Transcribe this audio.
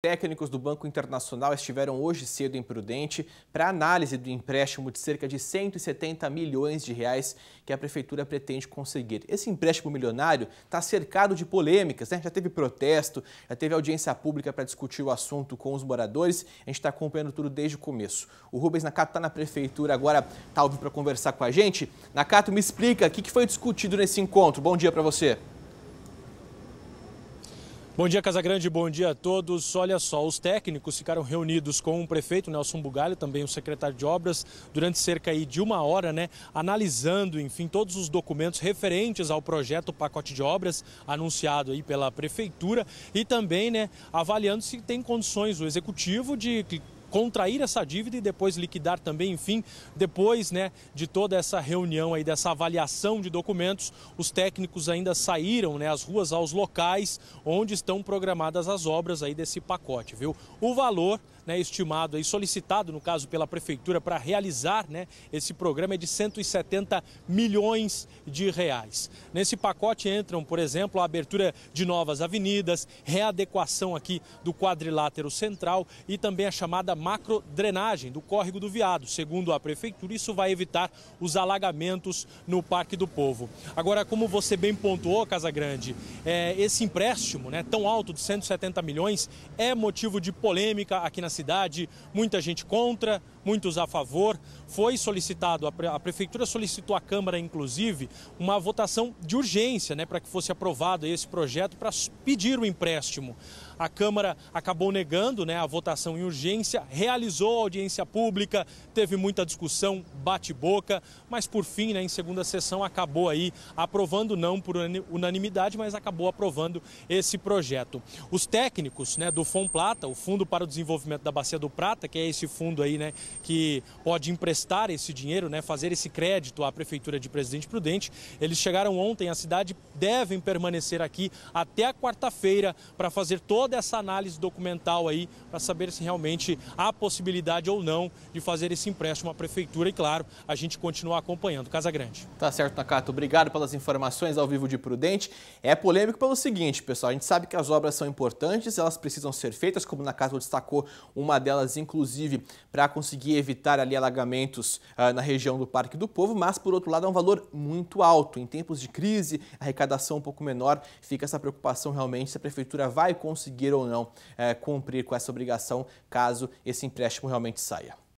Técnicos do Banco Internacional estiveram hoje cedo em Prudente para análise do empréstimo de cerca de 170 milhões de reais que a prefeitura pretende conseguir. Esse empréstimo milionário está cercado de polêmicas, né? já teve protesto, já teve audiência pública para discutir o assunto com os moradores. A gente está acompanhando tudo desde o começo. O Rubens Nakato está na prefeitura agora, está ouvindo para conversar com a gente. Nakato, me explica o que foi discutido nesse encontro. Bom dia para você. Bom dia, Casagrande, bom dia a todos. Olha só, os técnicos ficaram reunidos com o prefeito Nelson Bugalho, também o secretário de obras, durante cerca de uma hora, né, analisando, enfim, todos os documentos referentes ao projeto pacote de obras anunciado aí pela prefeitura e também, né, avaliando se tem condições o executivo de contrair essa dívida e depois liquidar também, enfim, depois né, de toda essa reunião aí, dessa avaliação de documentos, os técnicos ainda saíram né, as ruas aos locais onde estão programadas as obras aí desse pacote, viu? O valor né, estimado e solicitado, no caso, pela Prefeitura para realizar né, esse programa é de 170 milhões de reais. Nesse pacote entram, por exemplo, a abertura de novas avenidas, readequação aqui do quadrilátero central e também a chamada macro drenagem do córrego do Viado. Segundo a prefeitura, isso vai evitar os alagamentos no Parque do Povo. Agora, como você bem pontuou, Casa é, esse empréstimo né, tão alto de 170 milhões é motivo de polêmica aqui na cidade, muita gente contra, muitos a favor. Foi solicitado, a, prefeitura solicitou à Câmara, inclusive, uma votação de urgência, né, para que fosse aprovado esse projeto para pedir o empréstimo. A Câmara acabou negando né, a votação em urgência, realizou audiência pública, teve muita discussão, bate-boca, mas por fim, né, em segunda sessão, acabou aí aprovando, não por unanimidade, mas acabou aprovando esse projeto. Os técnicos né, do FONPLATA, o Fundo para o Desenvolvimento da Bacia do Prata, que é esse fundo aí né, que pode emprestar esse dinheiro, né, fazer esse crédito à Prefeitura de Presidente Prudente, eles chegaram ontem à cidade, devem permanecer aqui até a quarta-feira para fazer toda essa análise documental aí, para saber se realmente a possibilidade ou não de fazer esse empréstimo à prefeitura e, claro, a gente continuar acompanhando. Casa Grande. Tá certo, Nakato. Obrigado pelas informações ao vivo de Prudente. É polêmico pelo seguinte, pessoal, a gente sabe que as obras são importantes, elas precisam ser feitas, como Nakato destacou, uma delas, inclusive, para conseguir evitar ali alagamentos ah, na região do Parque do Povo, mas, por outro lado, é um valor muito alto. Em tempos de crise, arrecadação um pouco menor, fica essa preocupação realmente se a prefeitura vai conseguir ou não eh, cumprir com essa obrigação, caso esse empréstimo realmente saia.